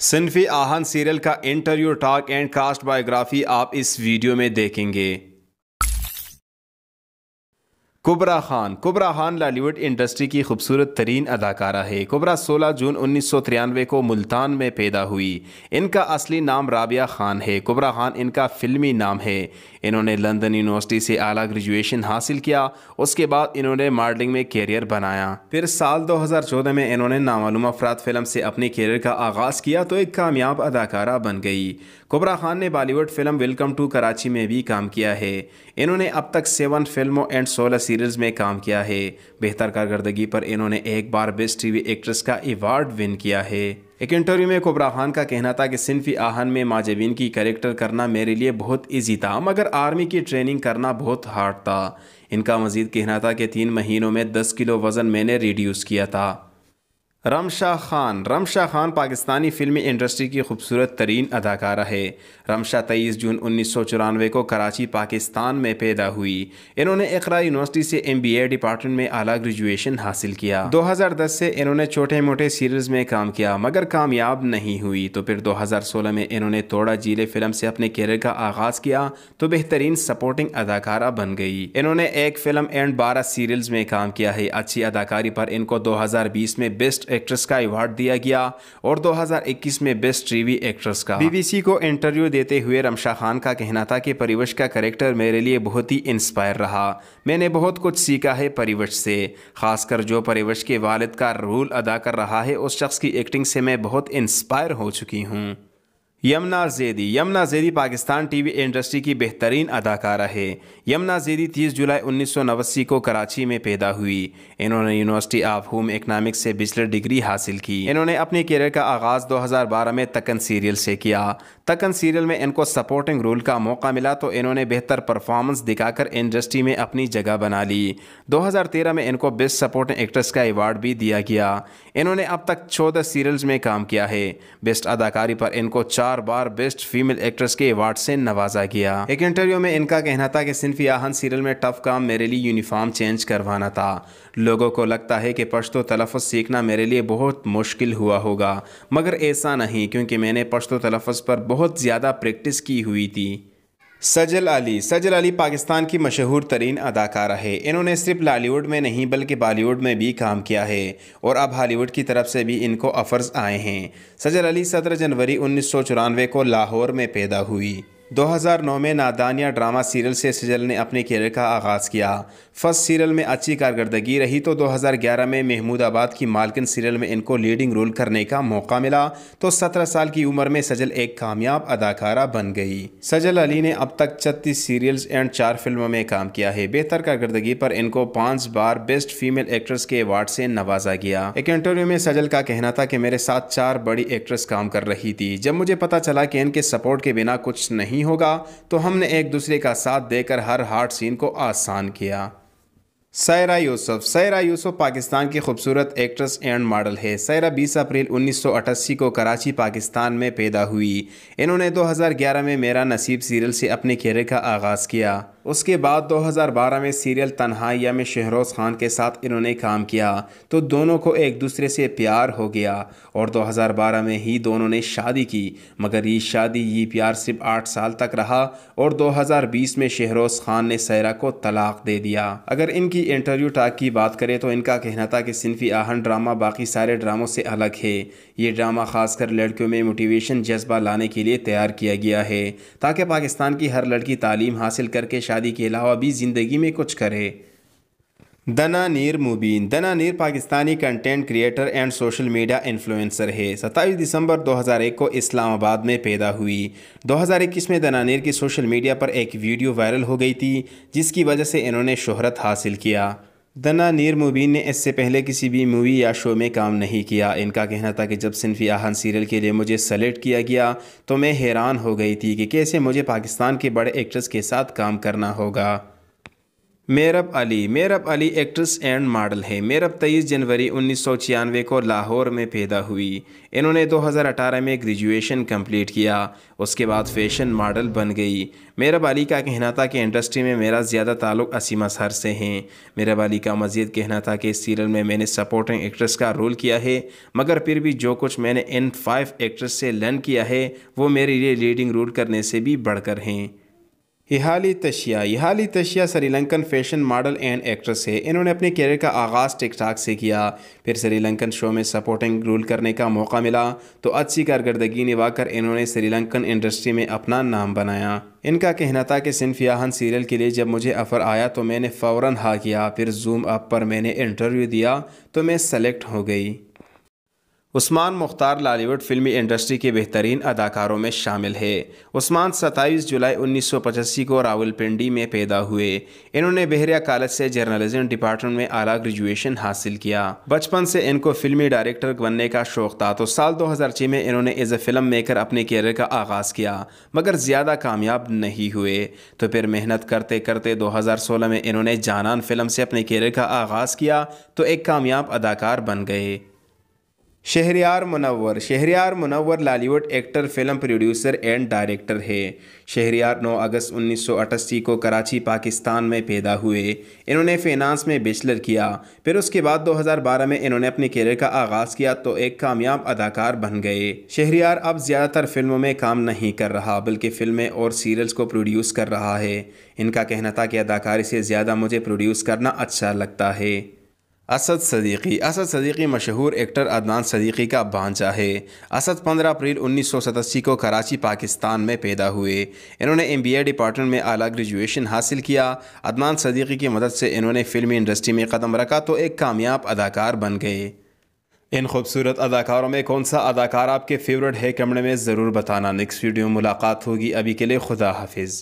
सिन्फी Aahan serial का interview talk and cast biography आप इस वीडियो में देखेंगे कुबरा खान कुबरा खान लालीवुड इंडस्ट्री की खूबसूरत तरीन अदाकारा है कुबरा 16 जून उन्नीस को मुल्तान में पैदा हुई इनका असली नाम राबिया खान है कुबरा खान इनका फ़िल्मी नाम है इन्होंने लंदन यूनिवर्सिटी से आला ग्रेजुएशन हासिल किया उसके बाद इन्होंने मॉडलिंग में कैरियर बनाया फिर साल 2014 में इन्होंने नामालूम अफराद फिल्म से अपने कैरियर का आगाज़ किया तो एक कामयाब अदाकारा बन गई कुबरा खान ने Bollywood film welcome to Karachi में भी काम किया है इन्होंने अब तक सेवन फिल्मों एंड सोलह सीरियल्स में काम किया है बेहतर कारकर्दगी पर इन्होंने एक बार बेस्ट टीवी एक्ट्रेस का अवार्ड विन किया है एक इंटरव्यू में कोबरा खान का कहना था कि सिंफी आहन में माजेबिन की करेक्टर करना मेरे लिए बहुत ईजी था मगर आर्मी की ट्रेनिंग करना बहुत हार्ड था इनका मजीद कहना था कि तीन महीनों में दस किलो वज़न मैंने रिड्यूस किया था रमशा खान रमशा खान पाकिस्तानी फिल्मी इंडस्ट्री की खूबसूरत तरीन अदाकारा है रमशा तेईस जून उन्नीस सौ चौरानवे को कराची पाकिस्तान में पैदा हुई इन्होंने इकरा यूनिवर्सिटी से एम बी ए डिपार्टमेंट में आला ग्रेजुएशन हासिल किया दो हजार दस से इन्होंने छोटे मोटे सीरियल्स में काम किया मगर कामयाब नहीं हुई तो फिर दो हजार सोलह में इन्होंने तोड़ा जीले फिल्म से अपने कैरियर का आगाज़ किया तो बेहतरीन सपोर्टिंग अदाकारा बन गई इन्होंने एक फिल्म एंड बारह सीरियल्स में काम किया है अच्छी अदाकारी पर इनको दो हजार बीस में बेस्ट एक्ट्रेस का अवार्ड दिया गया और 2021 में बेस्ट टीवी एक्ट्रेस का बीबीसी को इंटरव्यू देते हुए रमशा खान का कहना था कि परिवश का करेक्टर मेरे लिए बहुत ही इंस्पायर रहा मैंने बहुत कुछ सीखा है परिवश से खासकर जो परिवश के वालद का रोल अदा कर रहा है उस शख्स की एक्टिंग से मैं बहुत इंस्पायर हो चुकी हूँ यमुना जेदी यमुना जेदी पाकिस्तान टीवी इंडस्ट्री की बेहतरीन अदाकारा है यमुना जेदी 30 जुलाई उन्नीस को कराची में पैदा हुई इन्होंने यूनिवर्सिटी ऑफ होम इकनॉमिक से बिचलर डिग्री हासिल की इन्होंने अपने करियर का आगाज़ 2012 में तकन सीरियल से किया तकन सीरियल में इनको सपोर्टिंग रोल का मौका मिला तो इन्होंने बेहतर परफॉर्मेंस दिखाकर इंडस्ट्री में अपनी जगह बना ली दो में इनको बेस्ट सपोर्टिंग एक्ट्रेस का अवार्ड भी दिया गया इन्होंने अब तक चौदह सीरियल्स में काम किया है बेस्ट अदाकारी पर इनको चार चार बार बेस्ट फीमेल एक्ट्रेस के अवार्ड से नवाजा गया एक इंटरव्यू में इनका कहना था कि सिनफी आहन सीरियल में टफ काम मेरे लिए यूनिफॉर्म चेंज करवाना था लोगों को लगता है कि पश्तो तलफ़ सीखना मेरे लिए बहुत मुश्किल हुआ होगा मगर ऐसा नहीं क्योंकि मैंने पश्तो तलफ़ पर बहुत ज़्यादा प्रैक्टिस की हुई थी सजल अली सजल अली पाकिस्तान की मशहूर तरीन अदाकारा है इन्होंने सिर्फ लालीवुड में नहीं बल्कि बॉलीवुड में भी काम किया है और अब हॉलीवुड की तरफ से भी इनको ऑफर्स आए हैं सजल अली सत्रह जनवरी उन्नीस को लाहौर में पैदा हुई 2009 में नादानिया ड्रामा सीरियल से सजल ने अपने करियर का आगाज़ किया फर्स्ट सीरियल में अच्छी कारकर्दगी रही तो 2011 में महमूदाबाद की मालकिन सीरियल में इनको लीडिंग रोल करने का मौका मिला तो 17 साल की उम्र में सजल एक कामयाब अदाकारा बन गई सजल अली ने अब तक छत्तीस सीरियल्स एंड चार फिल्मों में काम किया है बेहतर कारकर्दगी पर इनको पाँच बार बेस्ट फीमेल एक्ट्रेस के अवार्ड से नवाजा गया एक इंटरव्यू में सजल का कहना था कि मेरे साथ चार बड़ी एक्ट्रेस काम कर रही थी जब मुझे पता चला कि इनके सपोर्ट के बिना कुछ नहीं नहीं होगा तो हमने एक दूसरे का साथ देकर हर हार्ड सीन को आसान किया सैरा यूसुफ सायरा यूसुफ पाकिस्तान की खूबसूरत एक्ट्रेस एंड मॉडल है सैरा 20 अप्रैल 1988 को कराची पाकिस्तान में पैदा हुई इन्होंने 2011 में मेरा नसीब सीरियल से अपने कैरियर का आगाज़ किया उसके बाद 2012 में सीरियल तन्हाइया में शहरोज खान के साथ इन्होंने काम किया तो दोनों को एक दूसरे से प्यार हो गया और 2012 में ही दोनों ने शादी की मगर ये शादी ये प्यार सिर्फ आठ साल तक रहा और 2020 में शहरोज खान ने सैरा को तलाक दे दिया अगर इनकी इंटरव्यू टाक की बात करें तो इनका कहना था कि सिनफी आहन ड्रामा बाकी सारे ड्रामों से अलग है ये ड्रामा खासकर लड़कियों में मोटिवेशन जज्बा लाने के लिए तैयार किया गया है ताकि पाकिस्तान की हर लड़की तालीम हासिल करके शादी के अलावा भी ज़िंदगी में कुछ करे दना नीर Mobeen Dananeer Pakistani content creator and social media influencer है सत्ताईस दिसंबर 2001 को इस्लामाबाद में पैदा हुई 2021 में दना नीर की सोशल मीडिया पर एक वीडियो वायरल हो गई थी जिसकी वजह से इन्होंने शोहरत हासिल किया दना नीर मुबीन ने इससे पहले किसी भी मूवी या शो में काम नहीं किया इनका कहना था कि जब सिनफी आहान सीरियल के लिए मुझे सेलेक्ट किया गया तो मैं हैरान हो गई थी कि कैसे मुझे पाकिस्तान के बड़े एक्ट्रेस के साथ काम करना होगा Merub Ali Merub Ali actress and model है मेरब 23 जनवरी उन्नीस को लाहौर में पैदा हुई इन्होंने 2018 में ग्रेजुएशन कंप्लीट किया उसके बाद फैशन मॉडल बन गई मेरब अली का कहना था कि इंडस्ट्री में मेरा ज़्यादा ताल्लुक असीमा सर से हैं मेरब अली का मज़ीद कहना था कि इस सीरियल में मैंने सपोर्टिंग एक्ट्रेस का रोल किया है मगर फिर भी जो कुछ मैंने इन फाइव एक्ट्रेस से लर्न किया है वो मेरे लिए लीडिंग रोल करने से भी बढ़कर हैं इहाली तशिया इहाली तशिया Sri Lankan fashion model and actress है इन्होंने अपने कैरियर का आगाज़ टिकटॉक से किया फिर श्रीलंकन शो में सपोर्टिंग रोल करने का मौका मिला तो अच्छी निभा निभाकर इन्होंने श्रीलंकन इंडस्ट्री में अपना नाम बनाया इनका कहना था कि सिनफियाहन सीरियल के लिए जब मुझे ऑफ़र आया तो मैंने फ़ौर हा किया फिर जूम अप पर मैंने इंटरव्यू दिया तो मैं सेलेक्ट हो गई उस्मान मुख्तार लालीवुड फिल्मी इंडस्ट्री के बेहतरीन अदाकारों में शामिल है उस्मान 27 जुलाई पचासी को रावलपिंडी में पैदा हुए इन्होंने बहरिया कॉलेज से जर्नलिज्म डिपार्टमेंट में आला ग्रेजुएशन हासिल किया बचपन से इनको फिल्मी डायरेक्टर बनने का शौक था तो साल 2006 में इन्होंने एज ए फिल्म मेकर अपने कैरियर का आगाज़ किया मगर ज़्यादा कामयाब नहीं हुए तो फिर मेहनत करते करते सोलह में इन्होंने जानान फिल्म से अपने कैरियर का आगाज़ किया तो एक कामयाब अदाकार बन गए Shehryar Munawar Shehryar Munawar Lollywood actor film producer and director है शहरियार 9 अगस्त 1988 को कराची पाकिस्तान में पैदा हुए इन्होंने फिनांस में बेचलर किया फिर उसके बाद 2012 में इन्होंने अपने करियर का आगाज़ किया तो एक कामयाब अदाकार बन गए शहरियार अब ज़्यादातर फिल्मों में काम नहीं कर रहा बल्कि फिल्में और सीरियल्स को प्रोड्यूस कर रहा है इनका कहना था कि अदाकारी से ज़्यादा मुझे प्रोड्यूस करना अच्छा लगता है असद सदीकी असद सदीकी मशहूर एक्टर अदनान सदीकी का भांजा है असद 15 अप्रैल उन्नीस को कराची पाकिस्तान में पैदा हुए इन्होंने एमबीए डिपार्टमेंट में आला ग्रेजुएशन हासिल किया अदनान सदीकी की मदद से इन्होंने फिल्मी इंडस्ट्री में कदम रखा तो एक कामयाब अदाकार बन गए इन खूबसूरत अदाकारों में कौन सा अदाकार आपके फेवरेट है कमरे में ज़रूर बताना नेक्स्ट वीडियो मुलाकात होगी अभी के लिए खुदा हाफिज़